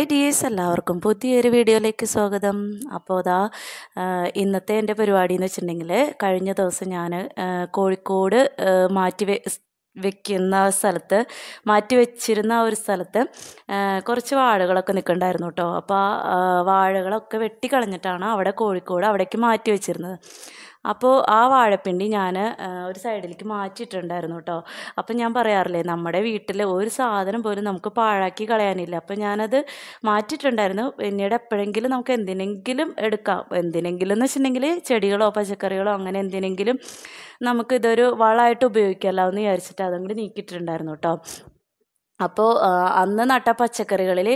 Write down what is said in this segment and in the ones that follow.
hi dears എല്ലാവർക്കും പുതിയൊരു വീഡിയോയിലേക്ക് സ്വാഗതം അപ്പോൾ അതാ ഇന്നത്തെ എൻ്റെ പരിപാടി എന്ന് വെച്ചിട്ടുണ്ടെങ്കിൽ കഴിഞ്ഞ ദിവസം ഞാൻ കോഴിക്കോട് മാറ്റി വെക്കുന്ന സ്ഥലത്ത് മാറ്റി വെച്ചിരുന്ന ഒരു സ്ഥലത്ത് കുറച്ച് വാഴകളൊക്കെ നിൽക്കണ്ടായിരുന്നു കേട്ടോ അപ്പോൾ ആ വാഴകളൊക്കെ വെട്ടിക്കളഞ്ഞിട്ടാണ് അവിടെ കോഴിക്കോട് അവിടേക്ക് മാറ്റി വെച്ചിരുന്നത് അപ്പോൾ ആ വാഴപ്പിണ്ടി ഞാൻ ഒരു സൈഡിലേക്ക് മാറ്റിയിട്ടുണ്ടായിരുന്നു കേട്ടോ അപ്പം ഞാൻ പറയാറില്ലേ നമ്മുടെ വീട്ടിൽ ഒരു സാധനം പോലും നമുക്ക് പാഴാക്കി കളയാനില്ല അപ്പം ഞാനത് മാറ്റിയിട്ടുണ്ടായിരുന്നു പിന്നീട് എപ്പോഴെങ്കിലും നമുക്ക് എന്തിനെങ്കിലും എടുക്കാം എന്തിനെങ്കിലും എന്ന് വെച്ചിട്ടുണ്ടെങ്കിൽ ചെടികളോ പച്ചക്കറികളോ അങ്ങനെ എന്തിനെങ്കിലും നമുക്ക് ഇതൊരു വളമായിട്ട് ഉപയോഗിക്കാമല്ലോ എന്ന് വിചാരിച്ചിട്ട് അതങ്ങോട്ട് നീക്കിയിട്ടുണ്ടായിരുന്നു കേട്ടോ അപ്പോൾ അന്ന് നട്ട പച്ചക്കറികളിൽ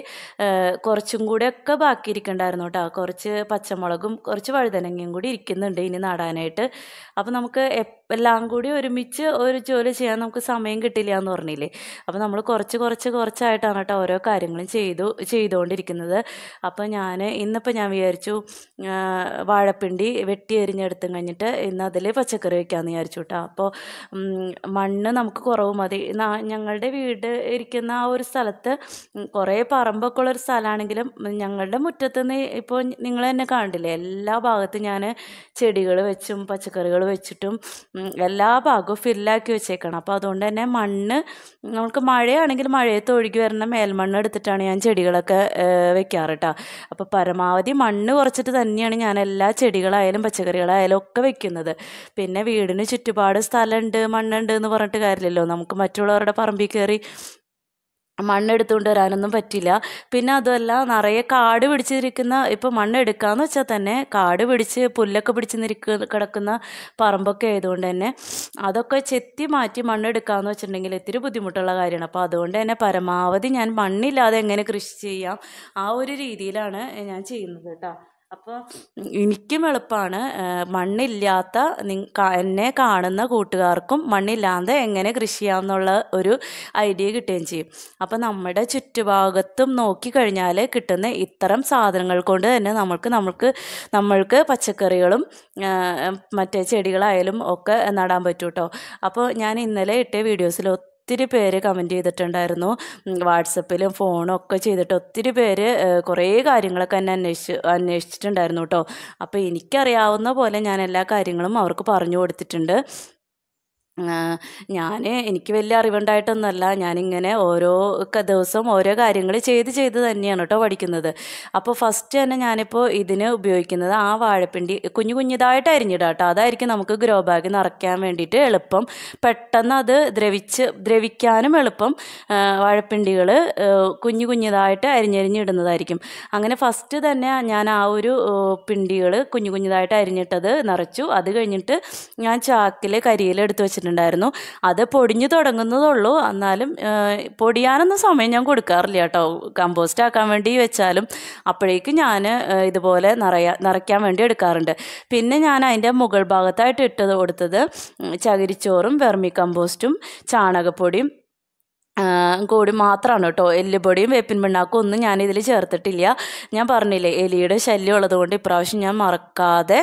കുറച്ചും ഒക്കെ ബാക്കി ഇരിക്കണ്ടായിരുന്നു കേട്ടോ കുറച്ച് പച്ചമുളകും കുറച്ച് വഴുതനങ്ങയും കൂടി ഇരിക്കുന്നുണ്ട് ഇനി നടാനായിട്ട് അപ്പോൾ നമുക്ക് എല്ലാം കൂടി ഒരുമിച്ച് ഒരു ജോലി ചെയ്യാൻ നമുക്ക് സമയം കിട്ടില്ല എന്ന് പറഞ്ഞില്ലേ അപ്പോൾ നമ്മൾ കുറച്ച് കുറച്ച് കുറച്ചായിട്ടാണ് കേട്ടോ ഓരോ കാര്യങ്ങളും ചെയ്തു ചെയ്തുകൊണ്ടിരിക്കുന്നത് അപ്പോൾ ഞാൻ ഇന്നിപ്പോൾ ഞാൻ വിചാരിച്ചു വാഴപ്പിണ്ടി വെട്ടി എരിഞ്ഞെടുത്തും കഴിഞ്ഞിട്ട് ഇന്ന് അതിൽ പച്ചക്കറി വയ്ക്കാമെന്ന് വിചാരിച്ചു കേട്ടോ അപ്പോൾ മണ്ണ് നമുക്ക് കുറവ് മതി ഞങ്ങളുടെ വീട് ഇരിക്കുന്ന ആ ഒരു സ്ഥലത്ത് കുറേ പറമ്പൊക്കെ ഉള്ളൊരു സ്ഥലമാണെങ്കിലും ഞങ്ങളുടെ മുറ്റത്ത് നിന്ന് ഇപ്പോൾ നിങ്ങൾ തന്നെ കാണില്ലേ എല്ലാ ഭാഗത്തും ഞാൻ ചെടികൾ വെച്ചും പച്ചക്കറികൾ വെച്ചിട്ടും എല്ലാ ഭാഗവും ഫില്ലാക്കി വെച്ചേക്കണം അപ്പോൾ അതുകൊണ്ട് തന്നെ മണ്ണ് നമുക്ക് മഴയാണെങ്കിൽ മഴയത്ത് ഒഴുകി വരുന്ന മേൽമണ്ണ് എടുത്തിട്ടാണ് ഞാൻ ചെടികളൊക്കെ വെക്കാറ് കേട്ടോ അപ്പോൾ പരമാവധി മണ്ണ് കുറച്ചിട്ട് തന്നെയാണ് ഞാൻ എല്ലാ ചെടികളായാലും പച്ചക്കറികളായാലും ഒക്കെ വെക്കുന്നത് പിന്നെ വീടിന് ചുറ്റുപാട് സ്ഥലമുണ്ട് മണ്ണുണ്ട് എന്ന് പറഞ്ഞിട്ട് കാര്യമില്ലല്ലോ നമുക്ക് മറ്റുള്ളവരുടെ പറമ്പിൽ കയറി മണ്ണെടുത്തുകൊണ്ട് വരാനൊന്നും പറ്റില്ല പിന്നെ അതുമല്ല നിറയെ കാട് പിടിച്ചിരിക്കുന്ന മണ്ണ് മണ്ണെടുക്കാന്ന് വെച്ചാൽ തന്നെ കാട് പിടിച്ച് പുല്ലൊക്കെ പിടിച്ച് നിരിക്ക കിടക്കുന്ന പറമ്പൊക്കെ ആയതുകൊണ്ട് തന്നെ അതൊക്കെ ചെത്തി മാറ്റി മണ്ണെടുക്കാന്ന് വെച്ചിട്ടുണ്ടെങ്കിൽ ഇത്തിരി ബുദ്ധിമുട്ടുള്ള കാര്യമാണ് അപ്പോൾ അതുകൊണ്ട് തന്നെ പരമാവധി ഞാൻ മണ്ണില്ലാതെ എങ്ങനെ കൃഷി ചെയ്യാം ആ ഒരു രീതിയിലാണ് ഞാൻ ചെയ്യുന്നത് കേട്ടോ അപ്പോൾ എനിക്കും എളുപ്പമാണ് മണ്ണില്ലാത്ത എന്നെ കാണുന്ന കൂട്ടുകാർക്കും മണ്ണില്ലാതെ എങ്ങനെ കൃഷി ചെയ്യാമെന്നുള്ള ഒരു ഐഡിയ കിട്ടുകയും ചെയ്യും അപ്പോൾ നമ്മുടെ ചുറ്റുഭാഗത്തും നോക്കിക്കഴിഞ്ഞാൽ കിട്ടുന്ന ഇത്തരം സാധനങ്ങൾ കൊണ്ട് തന്നെ നമ്മൾക്ക് നമ്മൾക്ക് നമ്മൾക്ക് പച്ചക്കറികളും മറ്റേ ചെടികളായാലും ഒക്കെ നടാൻ പറ്റൂട്ടോ അപ്പോൾ ഞാൻ ഇന്നലെ ഇട്ട വീഡിയോസിൽ ഒത്തിരി പേര് കമൻറ്റ് ചെയ്തിട്ടുണ്ടായിരുന്നു വാട്സപ്പിലും ഫോണും ഒക്കെ ചെയ്തിട്ട് ഒത്തിരി പേര് കുറേ കാര്യങ്ങളൊക്കെ എന്നെ അന്വേഷിച്ച് അന്വേഷിച്ചിട്ടുണ്ടായിരുന്നു കേട്ടോ അപ്പോൾ എനിക്കറിയാവുന്ന പോലെ ഞാൻ എല്ലാ കാര്യങ്ങളും അവർക്ക് പറഞ്ഞു കൊടുത്തിട്ടുണ്ട് ഞാൻ എനിക്ക് വലിയ അറിവുണ്ടായിട്ടൊന്നുമല്ല ഞാനിങ്ങനെ ഓരോ ദിവസവും ഓരോ കാര്യങ്ങൾ ചെയ്ത് ചെയ്ത് തന്നെയാണ് കേട്ടോ പഠിക്കുന്നത് അപ്പോൾ ഫസ്റ്റ് തന്നെ ഞാനിപ്പോൾ ഇതിന് ഉപയോഗിക്കുന്നത് ആ വാഴപ്പിണ്ടി കുഞ്ഞു കുഞ്ഞിതായിട്ട് അരിഞ്ഞിടാം കേട്ടോ അതായിരിക്കും നമുക്ക് ഗ്രോ ബാഗ് നിറയ്ക്കാൻ വേണ്ടിയിട്ട് എളുപ്പം പെട്ടെന്ന് അത് ദ്രവിച്ച് ദ്രവിക്കാനും എളുപ്പം വാഴപ്പിണ്ടികൾ കുഞ്ഞു കുഞ്ഞിതായിട്ട് അരിഞ്ഞരിഞ്ഞിടുന്നതായിരിക്കും അങ്ങനെ ഫസ്റ്റ് തന്നെ ഞാൻ ആ ഒരു പിണ്ടികൾ കുഞ്ഞു കുഞ്ഞിതായിട്ട് അരിഞ്ഞിട്ടത് നിറച്ചു അത് കഴിഞ്ഞിട്ട് ഞാൻ ചാക്കിൽ കരിയിൽ എടുത്ത് വെച്ചിട്ടുണ്ട് വെച്ചിട്ടുണ്ടായിരുന്നു അത് പൊടിഞ്ഞു തുടങ്ങുന്നതുള്ളൂ എന്നാലും പൊടിയാനൊന്നും സമയം ഞാൻ കൊടുക്കാറില്ല കേട്ടോ കമ്പോസ്റ്റ് ആക്കാൻ വേണ്ടി വെച്ചാലും അപ്പോഴേക്കും ഞാൻ ഇതുപോലെ നിറയാ നിറയ്ക്കാൻ വേണ്ടി എടുക്കാറുണ്ട് പിന്നെ ഞാൻ അതിൻ്റെ മുകൾ ഭാഗത്തായിട്ട് ഇട്ടത് കൊടുത്തത് ചകിരിച്ചോറും വെർമി കമ്പോസ്റ്റും ചാണകപ്പൊടിയും കൂടി മാത്രമാണ് കേട്ടോ എല്ലുപൊടിയും വേപ്പിൻ പിണ്ണാക്കും ഒന്നും ഞാനിതിൽ ചേർത്തിട്ടില്ല ഞാൻ പറഞ്ഞില്ലേ എലിയുടെ ശല്യം ഉള്ളതുകൊണ്ട് ഇപ്രാവശ്യം ഞാൻ മറക്കാതെ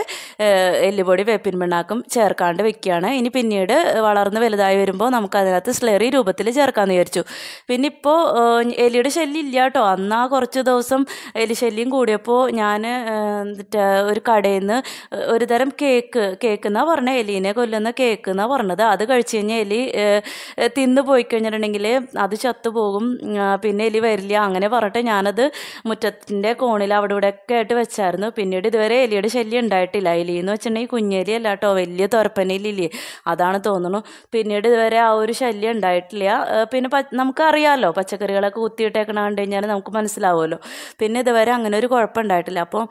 എല്ലുപൊടി വേപ്പിൻ പിണ്ണാക്കും ചേർക്കാണ്ട് വെക്കുകയാണ് ഇനി പിന്നീട് വളർന്ന് വലുതായി വരുമ്പോൾ നമുക്ക് അതിനകത്ത് സ്ലറി രൂപത്തിൽ ചേർക്കാമെന്ന് വിചാരിച്ചു പിന്നെ ഇപ്പോൾ എലിയുടെ ശല്യം ഇല്ല കേട്ടോ അന്നാ കുറച്ച് ദിവസം എലി ശല്യം കൂടിയപ്പോൾ ഞാൻ ഒരു കടയിൽ നിന്ന് ഒരു തരം കേക്ക് കേക്ക് എന്നാണ് പറഞ്ഞത് എലീനെ കൊല്ലുന്ന കേക്ക് എന്നാണ് പറഞ്ഞത് അത് കഴിച്ച് കഴിഞ്ഞാൽ എലി തിന്നു പോയി കഴിഞ്ഞിട്ടുണ്ടെങ്കിൽ അത് ചത്തുപോകും പിന്നെ എലി വരില്ല അങ്ങനെ പറഞ്ഞിട്ട് ഞാനത് മുറ്റത്തിൻ്റെ കോണിൽ അവിടെ ഒക്കെ ആയിട്ട് വെച്ചായിരുന്നു പിന്നീട് ഇതുവരെ എലിയുടെ ശല്യം ഉണ്ടായിട്ടില്ല എലി എന്ന് വെച്ചിട്ടുണ്ടെങ്കിൽ കുഞ്ഞേലി അല്ല കേട്ടോ വലിയ തുരപ്പനയിലില്ലേ അതാണ് തോന്നുന്നു പിന്നീട് ഇതുവരെ ആ ഒരു ശല്യം ഉണ്ടായിട്ടില്ല പിന്നെ നമുക്കറിയാമല്ലോ പച്ചക്കറികളൊക്കെ കുത്തിയിട്ടേക്കണ കണ്ടു കഴിഞ്ഞാൽ നമുക്ക് മനസ്സിലാവുമല്ലോ പിന്നെ ഇതുവരെ അങ്ങനെ ഒരു കുഴപ്പം ഉണ്ടായിട്ടില്ല അപ്പോൾ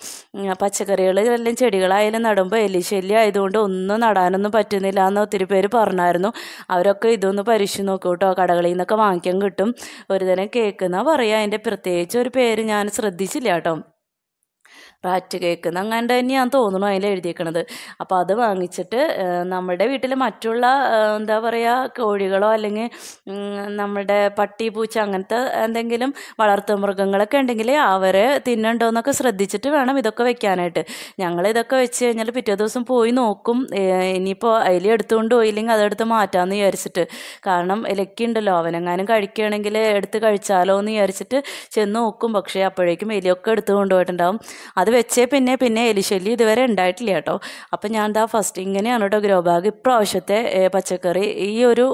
പച്ചക്കറികൾ എല്ലാം ചെടികളായാലും നടുമ്പോൾ ശല്യം ആയതുകൊണ്ട് ഒന്നും നടാനൊന്നും പറ്റുന്നില്ല എന്ന് ഒത്തിരി പേര് പറഞ്ഞായിരുന്നു അവരൊക്കെ ഇതൊന്ന് പരീക്ഷിച്ച് നോക്കൂട്ടോ കടകളിൽ നിന്നൊക്കെ വാങ്ങിക്കാൻ കിട്ടും ഒരു തരം കേൾക്കുന്ന പറയുക അതിൻ്റെ പ്രത്യേകിച്ച് ഒരു പേര് ഞാൻ ശ്രദ്ധിച്ചില്ല കേട്ടോ റാറ്റ് കേക്ക് അങ്ങനെ തന്നെയാണ് തോന്നുന്നു അതിൽ എഴുതിയേക്കണത് അപ്പോൾ അത് വാങ്ങിച്ചിട്ട് നമ്മുടെ വീട്ടിൽ മറ്റുള്ള എന്താ പറയുക കോഴികളോ അല്ലെങ്കിൽ നമ്മുടെ പട്ടി പൂച്ച അങ്ങനത്തെ എന്തെങ്കിലും വളർത്തു മൃഗങ്ങളൊക്കെ ഉണ്ടെങ്കിൽ അവരെ തിന്നുണ്ടോ എന്നൊക്കെ ശ്രദ്ധിച്ചിട്ട് വേണം ഇതൊക്കെ വെക്കാനായിട്ട് ഞങ്ങൾ ഇതൊക്കെ വെച്ച് കഴിഞ്ഞാൽ പിറ്റേ ദിവസം പോയി നോക്കും ഇനിയിപ്പോൾ അതിൽ എടുത്തുകൊണ്ട് പോയില്ലെങ്കിൽ അതെടുത്ത് മാറ്റാമെന്ന് വിചാരിച്ചിട്ട് കാരണം ഇലക്കുണ്ടല്ലോ അവനെങ്ങാനും കഴിക്കുകയാണെങ്കിൽ എടുത്ത് കഴിച്ചാലോ എന്ന് വിചാരിച്ചിട്ട് ചെന്ന് നോക്കും പക്ഷേ അപ്പോഴേക്കും എലിയൊക്കെ എടുത്തു കൊണ്ടുപോയിട്ടുണ്ടാവും അത് വെച്ചേ പിന്നെ പിന്നെ എലിശല്യം ഇതുവരെ ഉണ്ടായിട്ടില്ല കേട്ടോ അപ്പം ഞാൻ എന്താ ഫസ്റ്റ് ഇങ്ങനെയാണ് കേട്ടോ ഗ്രോ ബാഗ് ഇപ്രാവശ്യത്തെ പച്ചക്കറി ഈ ഒരു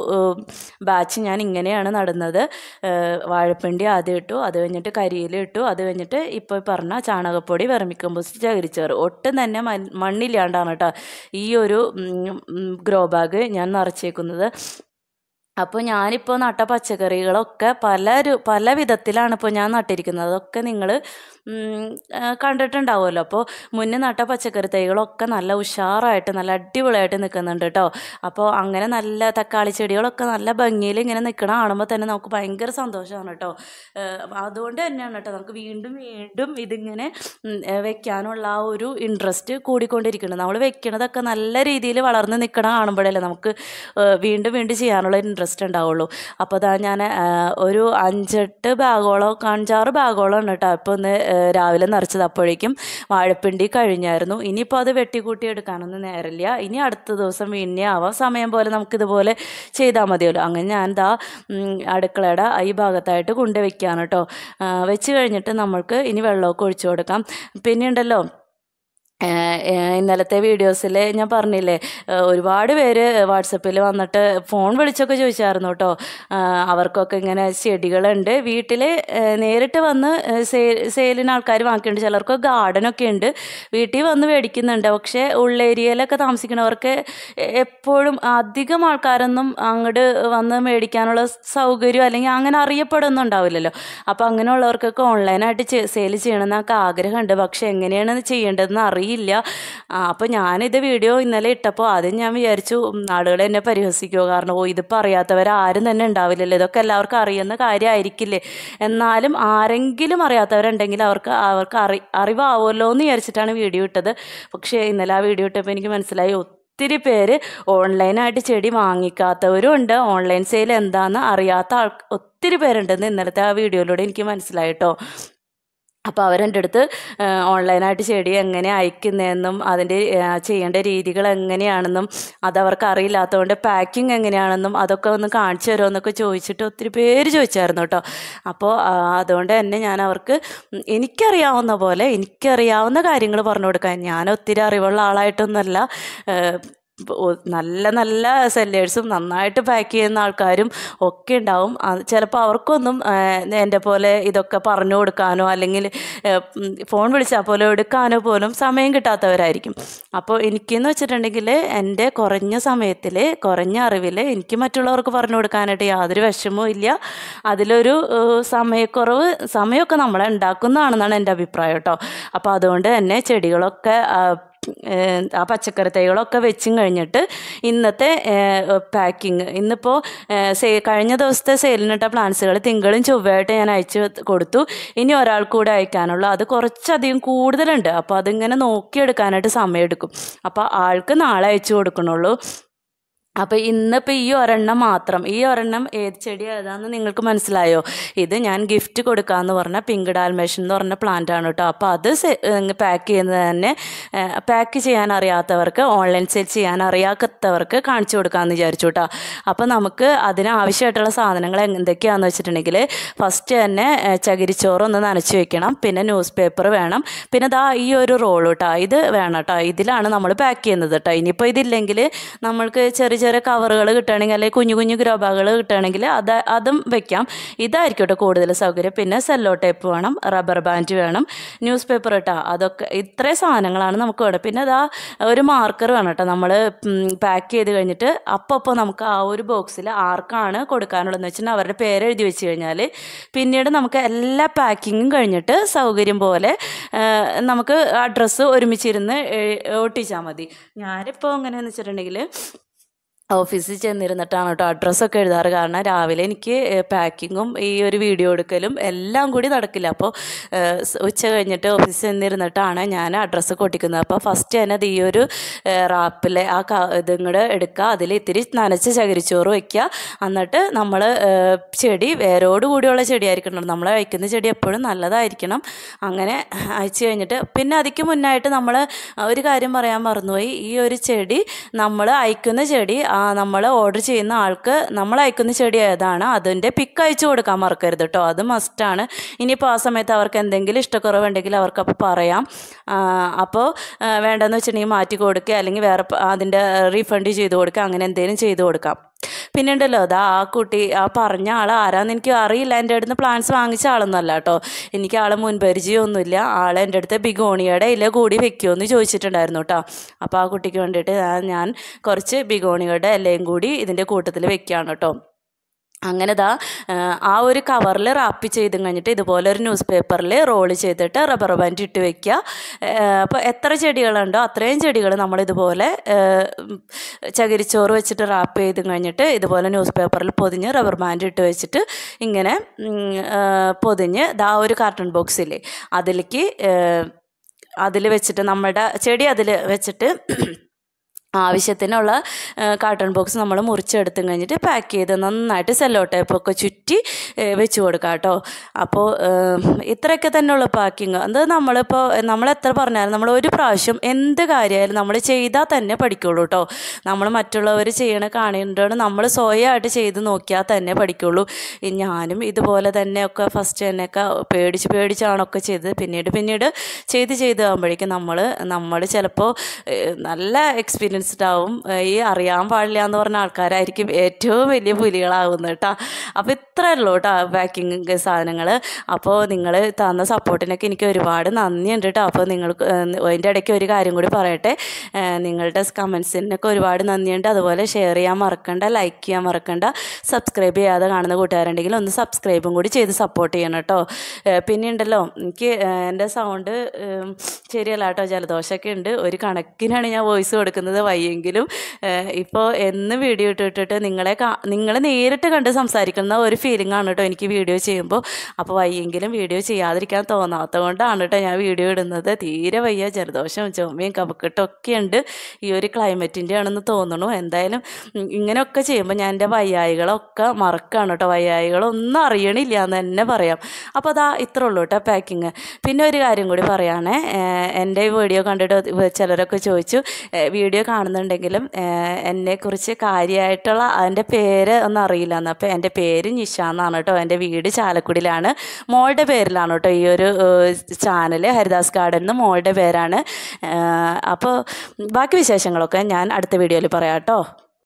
ബാച്ച് ഞാൻ ഇങ്ങനെയാണ് നടുന്നത് വാഴപ്പിണ്ടി ആദ്യം ഇട്ടു അത് കഴിഞ്ഞിട്ട് കരിയിൽ ഇട്ടു അത് കഴിഞ്ഞിട്ട് ഇപ്പോൾ പറഞ്ഞ ചാണകപ്പൊടി വെർമിക്കമ്പോസ്റ്റ് ചകിരിച്ചേറ് ഒട്ടും തന്നെ മണ്ണില്ലാണ്ടാണ് കേട്ടോ ഈ ഒരു ഗ്രോ ബാഗ് ഞാൻ നിറച്ചേക്കുന്നത് അപ്പോൾ ഞാനിപ്പോൾ നട്ട പച്ചക്കറികളൊക്കെ പല ഒരു പല വിധത്തിലാണ് ഇപ്പോൾ ഞാൻ നട്ടിരിക്കുന്നത് അതൊക്കെ നിങ്ങൾ കണ്ടിട്ടുണ്ടാവുമല്ലോ അപ്പോൾ മുന്നേ നട്ട പച്ചക്കറി തൈകളൊക്കെ നല്ല ഉഷാറായിട്ട് നല്ല അടിപൊളിയായിട്ട് നിൽക്കുന്നുണ്ട് കേട്ടോ അപ്പോൾ അങ്ങനെ നല്ല തക്കാളി ചെടികളൊക്കെ നല്ല ഭംഗിയിൽ ഇങ്ങനെ നിൽക്കണ കാണുമ്പോൾ തന്നെ നമുക്ക് ഭയങ്കര സന്തോഷമാണ് കേട്ടോ അതുകൊണ്ട് തന്നെയാണ് കേട്ടോ നമുക്ക് വീണ്ടും വീണ്ടും ഇതിങ്ങനെ വെക്കാനുള്ള ആ ഒരു ഇൻട്രസ്റ്റ് കൂടിക്കൊണ്ടിരിക്കുന്നുണ്ട് നമ്മൾ വെക്കണതൊക്കെ നല്ല രീതിയിൽ വളർന്ന് നിൽക്കണ കാണുമ്പോഴല്ലേ നമുക്ക് വീണ്ടും വീണ്ടും ചെയ്യാനുള്ള ഇൻട്രസ്റ്റ് ഇൻട്രസ്റ്റ് ഉണ്ടാവുള്ളൂ അപ്പോൾ അതാ ഞാൻ ഒരു അഞ്ചെട്ട് ബാഗോളോ അഞ്ചാറ് ബാഗോളോ ഉണ്ട് കേട്ടോ അപ്പോൾ ഒന്ന് രാവിലെ നിറച്ചത് അപ്പോഴേക്കും വാഴപ്പിണ്ടി കഴിഞ്ഞായിരുന്നു ഇനിയിപ്പോൾ അത് വെട്ടിക്കൂട്ടി എടുക്കാനൊന്നും നേരമില്ല ഇനി അടുത്ത ദിവസം പിന്നെ ആവാം സമയം പോലെ നമുക്കിതുപോലെ ചെയ്താൽ മതിയല്ലോ അങ്ങനെ ഞാൻ ദാ അടുക്കളയുടെ ഈ ഭാഗത്തായിട്ട് കൊണ്ടുവയ്ക്കുകയാണ് കേട്ടോ വെച്ച് കഴിഞ്ഞിട്ട് നമ്മൾക്ക് ഇനി വെള്ളമൊക്കെ ഒഴിച്ചു കൊടുക്കാം ഉണ്ടല്ലോ ഇന്നലത്തെ വീഡിയോസിൽ ഞാൻ പറഞ്ഞില്ലേ ഒരുപാട് പേര് വാട്സപ്പിൽ വന്നിട്ട് ഫോൺ വിളിച്ചൊക്കെ ചോദിച്ചായിരുന്നു കേട്ടോ അവർക്കൊക്കെ ഇങ്ങനെ ചെടികളുണ്ട് വീട്ടിൽ നേരിട്ട് വന്ന് സെയിലിന് ആൾക്കാർ വാങ്ങിക്കുന്നുണ്ട് ചിലർക്ക് ഗാർഡനൊക്കെ ഉണ്ട് വീട്ടിൽ വന്ന് മേടിക്കുന്നുണ്ട് പക്ഷേ ഉള്ള ഏരിയയിലൊക്കെ താമസിക്കുന്നവർക്ക് എപ്പോഴും അധികം ആൾക്കാരൊന്നും അങ്ങോട്ട് വന്ന് മേടിക്കാനുള്ള സൗകര്യം അല്ലെങ്കിൽ അങ്ങനെ അറിയപ്പെടുന്നു ഉണ്ടാവില്ലല്ലോ അപ്പോൾ അങ്ങനെയുള്ളവർക്കൊക്കെ ഓൺലൈനായിട്ട് സെയിൽ ചെയ്യണമെന്നൊക്കെ ആഗ്രഹമുണ്ട് പക്ഷേ എങ്ങനെയാണ് ചെയ്യേണ്ടതെന്ന് അറിയില്ല അറിയില്ല അപ്പോൾ ഞാനിത് വീഡിയോ ഇന്നലെ ഇട്ടപ്പോൾ ആദ്യം ഞാൻ വിചാരിച്ചു ആളുകൾ എന്നെ പരിഹസിക്കുമോ കാരണം ഓ ഇതിപ്പോൾ അറിയാത്തവരാരും തന്നെ ഉണ്ടാവില്ലല്ലോ ഇതൊക്കെ എല്ലാവർക്കും അറിയുന്ന കാര്യമായിരിക്കില്ലേ എന്നാലും ആരെങ്കിലും അറിയാത്തവരുണ്ടെങ്കിൽ അവർക്ക് അവർക്ക് അറി അറിവാവുമല്ലോ എന്ന് വിചാരിച്ചിട്ടാണ് വീഡിയോ ഇട്ടത് പക്ഷേ ഇന്നലെ ആ വീഡിയോ ഇട്ടപ്പോൾ എനിക്ക് മനസ്സിലായി ഒത്തിരി പേര് ഓൺലൈനായിട്ട് ചെടി വാങ്ങിക്കാത്തവരും ഉണ്ട് ഓൺലൈൻ സെയിൽ എന്താണെന്ന് അറിയാത്ത ആൾ ഒത്തിരി പേരുണ്ടെന്ന് ഇന്നലത്തെ ആ വീഡിയോയിലൂടെ എനിക്ക് മനസ്സിലായിട്ടോ അപ്പോൾ അവരെൻ്റെ അടുത്ത് ഓൺലൈനായിട്ട് ചെടി എങ്ങനെ അയക്കുന്നതെന്നും അതിൻ്റെ ചെയ്യേണ്ട രീതികൾ എങ്ങനെയാണെന്നും അതവർക്ക് അറിയില്ലാത്തതുകൊണ്ട് പാക്കിംഗ് എങ്ങനെയാണെന്നും അതൊക്കെ ഒന്ന് കാണിച്ചു തരുമെന്നൊക്കെ ചോദിച്ചിട്ട് ഒത്തിരി പേര് ചോദിച്ചായിരുന്നു കേട്ടോ അപ്പോൾ അതുകൊണ്ട് തന്നെ ഞാൻ അവർക്ക് എനിക്കറിയാവുന്ന പോലെ എനിക്കറിയാവുന്ന കാര്യങ്ങൾ പറഞ്ഞു കൊടുക്കാൻ ഞാൻ ഒത്തിരി അറിവുള്ള ആളായിട്ടൊന്നുമല്ല നല്ല നല്ല സെല്ലേഴ്സും നന്നായിട്ട് പാക്ക് ചെയ്യുന്ന ആൾക്കാരും ഒക്കെ ഉണ്ടാവും ചിലപ്പോൾ അവർക്കൊന്നും എൻ്റെ പോലെ ഇതൊക്കെ പറഞ്ഞു കൊടുക്കാനോ അല്ലെങ്കിൽ ഫോൺ വിളിച്ചാൽ പോലെ എടുക്കാനോ പോലും സമയം കിട്ടാത്തവരായിരിക്കും അപ്പോൾ എനിക്കെന്ന് വെച്ചിട്ടുണ്ടെങ്കിൽ എൻ്റെ കുറഞ്ഞ സമയത്തിൽ കുറഞ്ഞ അറിവിൽ എനിക്ക് മറ്റുള്ളവർക്ക് പറഞ്ഞു കൊടുക്കാനായിട്ട് യാതൊരു വിഷമവും ഇല്ല അതിലൊരു സമയക്കുറവ് സമയമൊക്കെ നമ്മളെ ഉണ്ടാക്കുന്നതാണെന്നാണ് എൻ്റെ അഭിപ്രായം കേട്ടോ അപ്പോൾ അതുകൊണ്ട് തന്നെ ചെടികളൊക്കെ ആ പച്ചക്കറി തൈകളൊക്കെ വെച്ചും കഴിഞ്ഞിട്ട് ഇന്നത്തെ പാക്കിങ് ഇന്നിപ്പോൾ സേ കഴിഞ്ഞ ദിവസത്തെ സെയിലിനിട്ട പ്ലാന്റ്സുകൾ തിങ്കളും ചൊവ്വയായിട്ട് ഞാൻ അയച്ചു കൊടുത്തു ഇനി ഒരാൾ കൂടെ അയക്കാനുള്ളൂ അത് കുറച്ചധികം കൂടുതലുണ്ട് അപ്പോൾ അതിങ്ങനെ നോക്കിയെടുക്കാനായിട്ട് സമയമെടുക്കും അപ്പോൾ ആൾക്ക് നാളെ അയച്ചു കൊടുക്കണുള്ളൂ അപ്പോൾ ഇന്നിപ്പോൾ ഈ ഒരെണ്ണം മാത്രം ഈ ഒരെണ്ണം ഏത് ചെടി ഏതാന്ന് നിങ്ങൾക്ക് മനസ്സിലായോ ഇത് ഞാൻ ഗിഫ്റ്റ് കൊടുക്കാന്ന് പറഞ്ഞ പിങ്ക് ഡാൽമേഷൻ എന്ന് പറഞ്ഞ പ്ലാന്റ് ആണ് കേട്ടോ അപ്പോൾ അത് പാക്ക് ചെയ്യുന്നത് തന്നെ പാക്ക് ചെയ്യാൻ അറിയാത്തവർക്ക് ഓൺലൈൻ സെയിൽ ചെയ്യാൻ അറിയാത്തവർക്ക് കാണിച്ചു കൊടുക്കാമെന്ന് വിചാരിച്ചു കേട്ടോ അപ്പോൾ നമുക്ക് അതിനാവശ്യമായിട്ടുള്ള സാധനങ്ങൾ എന്തൊക്കെയാണെന്ന് വെച്ചിട്ടുണ്ടെങ്കിൽ ഫസ്റ്റ് തന്നെ ചകിരിച്ചോറൊന്ന് നനച്ച് വെക്കണം പിന്നെ ന്യൂസ് പേപ്പർ വേണം പിന്നെ ദാ ഈ ഒരു റോൾ കേട്ടോ ഇത് വേണം കേട്ടോ ഇതിലാണ് നമ്മൾ പാക്ക് ചെയ്യുന്നത് കേട്ടോ ഇനിയിപ്പോൾ ഇതില്ലെങ്കിൽ നമ്മൾക്ക് ചെറിയ ചെറിയ കവറുകൾ കിട്ടുകയാണെങ്കിൽ അല്ലെങ്കിൽ കുഞ്ഞു കുഞ്ഞു ഗ്രോബാകൾ കിട്ടുകയാണെങ്കിൽ അത് അതും വെക്കാം ഇതായിരിക്കട്ടെ കൂടുതൽ സൗകര്യം പിന്നെ സെല്ലോ ടേപ്പ് വേണം റബ്ബർ ബാൻഡ് വേണം ന്യൂസ് പേപ്പർ കേട്ടോ അതൊക്കെ ഇത്രയും സാധനങ്ങളാണ് നമുക്ക് വേണം പിന്നെ അതാ ഒരു മാർക്കർ വേണം കേട്ടോ നമ്മൾ പാക്ക് ചെയ്ത് കഴിഞ്ഞിട്ട് അപ്പോൾ നമുക്ക് ആ ഒരു ബോക്സിൽ ആർക്കാണ് കൊടുക്കാനുള്ളതെന്ന് വെച്ചിട്ടുണ്ടെങ്കിൽ അവരുടെ പേര് എഴുതി വെച്ച് കഴിഞ്ഞാൽ പിന്നീട് നമുക്ക് എല്ലാ പാക്കിങ്ങും കഴിഞ്ഞിട്ട് സൗകര്യം പോലെ നമുക്ക് അഡ്രസ്സ് ഒരുമിച്ചിരുന്ന് ഒട്ടിച്ചാൽ മതി ഞാനിപ്പോൾ എങ്ങനെയാണെന്ന് വെച്ചിട്ടുണ്ടെങ്കിൽ ഓഫീസിൽ ചെന്നിരുന്നിട്ടാണ് കേട്ടോ അഡ്രസ്സൊക്കെ എഴുതാറ് കാരണം രാവിലെ എനിക്ക് പാക്കിങ്ങും ഈ ഒരു വീഡിയോ എടുക്കലും എല്ലാം കൂടി നടക്കില്ല അപ്പോൾ ഉച്ച കഴിഞ്ഞിട്ട് ഓഫീസിൽ ചെന്നിരുന്നിട്ടാണ് ഞാൻ അഡ്രസ്സ് കൊട്ടിക്കുന്നത് അപ്പോൾ ഫസ്റ്റ് തന്നെ ഈ ഒരു റാപ്പിലെ ആ ക ഇതുങ്ങടെ എടുക്കുക അതിൽ ഇത്തിരി നനച്ച് ചകിരിച്ചോറ് വയ്ക്കുക എന്നിട്ട് നമ്മൾ ചെടി വേരോട് കൂടിയുള്ള ചെടിയായിരിക്കണം നമ്മൾ കഴിക്കുന്ന ചെടി എപ്പോഴും നല്ലതായിരിക്കണം അങ്ങനെ അയച്ചു കഴിഞ്ഞിട്ട് പിന്നെ അതിക്ക് മുന്നായിട്ട് നമ്മൾ ഒരു കാര്യം പറയാൻ മറന്നുപോയി ഈ ഒരു ചെടി നമ്മൾ അയക്കുന്ന ചെടി നമ്മൾ ഓർഡർ ചെയ്യുന്ന ആൾക്ക് നമ്മൾ അയക്കുന്ന ചെടി ഏതാണ് അതിൻ്റെ പിക്ക് അയച്ചു കൊടുക്കാൻ മറക്കരുത് കേട്ടോ അത് മസ്റ്റാണ് ഇനിയിപ്പോൾ ആ സമയത്ത് അവർക്ക് എന്തെങ്കിലും ഇഷ്ടക്കുറവുണ്ടെങ്കിൽ അവർക്കപ്പോൾ പറയാം അപ്പോൾ വേണ്ടെന്ന് വെച്ചിട്ടുണ്ടെങ്കിൽ മാറ്റി കൊടുക്കുക അല്ലെങ്കിൽ വേറെ അതിൻ്റെ റീഫണ്ട് ചെയ്ത് കൊടുക്കുക അങ്ങനെ എന്തെങ്കിലും ചെയ്ത് കൊടുക്കാം പിന്നെ ഉണ്ടല്ലോ അതാ ആ കുട്ടി ആ പറഞ്ഞ ആൾ ആരാന്ന് എനിക്ക് അറിയില്ല എൻ്റെ അടുത്ത് പ്ലാന്റ്സ് വാങ്ങിച്ച ആളൊന്നല്ല കേട്ടോ എനിക്ക് ആളെ മുൻപരിചയമൊന്നുമില്ല ആൾ എൻ്റെ അടുത്ത് ബിഗോണിയുടെ ഇല കൂടി വെക്കുമെന്ന് ചോദിച്ചിട്ടുണ്ടായിരുന്നു കേട്ടോ അപ്പോൾ ആ കുട്ടിക്ക് വേണ്ടിയിട്ട് ഞാൻ കുറച്ച് ബിഗോണിയുടെ ഇലയും കൂടി ഇതിൻ്റെ കൂട്ടത്തിൽ വെക്കുകയാണ് കേട്ടോ അങ്ങനെ ദാ ആ ഒരു കവറിൽ റാപ്പ് ചെയ്ത് കഴിഞ്ഞിട്ട് ഇതുപോലെ ഒരു ന്യൂസ് പേപ്പറിൽ റോൾ ചെയ്തിട്ട് റബ്ബർ ബാൻഡ് ഇട്ട് വെക്കുക അപ്പോൾ എത്ര ചെടികളുണ്ടോ അത്രയും ചെടികൾ നമ്മൾ ഇതുപോലെ ചകിരിച്ചോറ് വെച്ചിട്ട് റാപ്പ് ചെയ്ത് കഴിഞ്ഞിട്ട് ഇതുപോലെ ന്യൂസ് പേപ്പറിൽ പൊതിഞ്ഞ് റബ്ബർ ബാൻഡ് ഇട്ട് വെച്ചിട്ട് ഇങ്ങനെ പൊതിഞ്ഞ് ദാ ഒരു കാർട്ടൺ ബോക്സില്ലേ അതിലേക്ക് അതിൽ വെച്ചിട്ട് നമ്മുടെ ചെടി അതിൽ വെച്ചിട്ട് ആവശ്യത്തിനുള്ള കാർട്ടൺ ബോക്സ് നമ്മൾ മുറിച്ചെടുത്തും കഴിഞ്ഞിട്ട് പാക്ക് ചെയ്ത് നന്നായിട്ട് സെല്ലോ ടൈപ്പൊക്കെ ചുറ്റി വെച്ച് കൊടുക്കുക കേട്ടോ അപ്പോൾ ഇത്രയൊക്കെ തന്നെയുള്ള പാക്കിങ് അത് നമ്മളിപ്പോൾ നമ്മൾ എത്ര പറഞ്ഞാലും നമ്മൾ ഒരു പ്രാവശ്യം എന്ത് കാര്യമായാലും നമ്മൾ ചെയ്താൽ തന്നെ പഠിക്കുള്ളൂ കേട്ടോ നമ്മൾ മറ്റുള്ളവർ ചെയ്യണ കാണേണ്ടതാണ് നമ്മൾ സ്വയമായിട്ട് ചെയ്ത് നോക്കിയാൽ തന്നെ പഠിക്കുള്ളൂ ഞാനും ഇതുപോലെ തന്നെയൊക്കെ ഫസ്റ്റ് തന്നെയൊക്കെ പേടിച്ച് പേടിച്ചാണൊക്കെ ചെയ്തത് പിന്നീട് പിന്നീട് ചെയ്ത് ചെയ്ത് ആകുമ്പോഴേക്കും നമ്മൾ നമ്മൾ ചിലപ്പോൾ നല്ല എക്സ്പീരിയൻസ് ആക്ടിവിസ്റ്റാവും ഈ അറിയാൻ പാടില്ല എന്ന് പറഞ്ഞ ആൾക്കാരായിരിക്കും ഏറ്റവും വലിയ പുലികളാവുന്നത് കേട്ടോ അപ്പോൾ ഇത്രേ ഉള്ളൂ കേട്ടോ പാക്കിങ് സാധനങ്ങൾ അപ്പോൾ നിങ്ങൾ തന്ന സപ്പോർട്ടിനൊക്കെ എനിക്ക് ഒരുപാട് നന്ദിയുണ്ട് കേട്ടോ അപ്പോൾ നിങ്ങൾക്ക് അതിൻ്റെ ഇടയ്ക്ക് ഒരു കാര്യം കൂടി പറയട്ടെ നിങ്ങളുടെ കമൻസിനൊക്കെ ഒരുപാട് നന്ദിയുണ്ട് അതുപോലെ ഷെയർ ചെയ്യാൻ മറക്കണ്ട ലൈക്ക് ചെയ്യാൻ മറക്കണ്ട സബ്സ്ക്രൈബ് ചെയ്യാതെ കാണുന്ന കൂട്ടുകാരുണ്ടെങ്കിൽ ഒന്ന് സബ്സ്ക്രൈബും കൂടി ചെയ്ത് സപ്പോർട്ട് ചെയ്യണം കേട്ടോ പിന്നെ ഉണ്ടല്ലോ എനിക്ക് എൻ്റെ സൗണ്ട് ശരിയല്ല കേട്ടോ ജലദോഷമൊക്കെ ഉണ്ട് ഒരു കണക്കിനാണ് ഞാൻ വോയിസ് കൊടുക്കുന്നത് വയ്യെങ്കിലും ഇപ്പോൾ എന്ന് വീഡിയോ ഇട്ടിട്ടിട്ട് നിങ്ങളെ നിങ്ങൾ നേരിട്ട് കണ്ട് സംസാരിക്കുന്ന ഒരു ഫീലിംഗ് ആണ് കേട്ടോ എനിക്ക് വീഡിയോ ചെയ്യുമ്പോൾ അപ്പോൾ വയ്യെങ്കിലും വീഡിയോ ചെയ്യാതിരിക്കാൻ തോന്നാത്തത് കൊണ്ടാണ് കേട്ടോ ഞാൻ വീഡിയോ ഇടുന്നത് തീരെ വയ്യ ജലദോഷം ചുമയും കപക്കെട്ടൊക്കെ ഉണ്ട് ഈ ഒരു ക്ലൈമറ്റിൻ്റെ ആണെന്ന് തോന്നണു എന്തായാലും ഇങ്ങനെയൊക്കെ ചെയ്യുമ്പോൾ ഞാൻ എൻ്റെ വയ്യായികളൊക്കെ മറക്കാണ് കേട്ടോ വയ്യായികളൊന്നും അറിയണില്ല എന്ന് തന്നെ പറയാം അപ്പോൾ അതാ ഇത്ര ഉള്ളൂ കേട്ടോ പാക്കിങ് പിന്നെ ഒരു കാര്യം കൂടി പറയുകയാണേ എൻ്റെ വീഡിയോ കണ്ടിട്ട് ചിലരൊക്കെ ചോദിച്ചു വീഡിയോ ആണെന്നുണ്ടെങ്കിലും എന്നെക്കുറിച്ച് കാര്യമായിട്ടുള്ള എൻ്റെ പേര് ഒന്നും അറിയില്ല എന്ന് അപ്പോൾ എൻ്റെ പേര് നിഷ എന്നാണ് കേട്ടോ എൻ്റെ വീട് ചാലക്കുടിയിലാണ് മോളുടെ പേരിലാണ് കേട്ടോ ഈ ഒരു ചാനൽ ഹരിദാസ് ഗാർഡൻ എന്ന് മോളുടെ പേരാണ് അപ്പോൾ ബാക്കി വിശേഷങ്ങളൊക്കെ ഞാൻ അടുത്ത വീഡിയോയിൽ പറയാം കേട്ടോ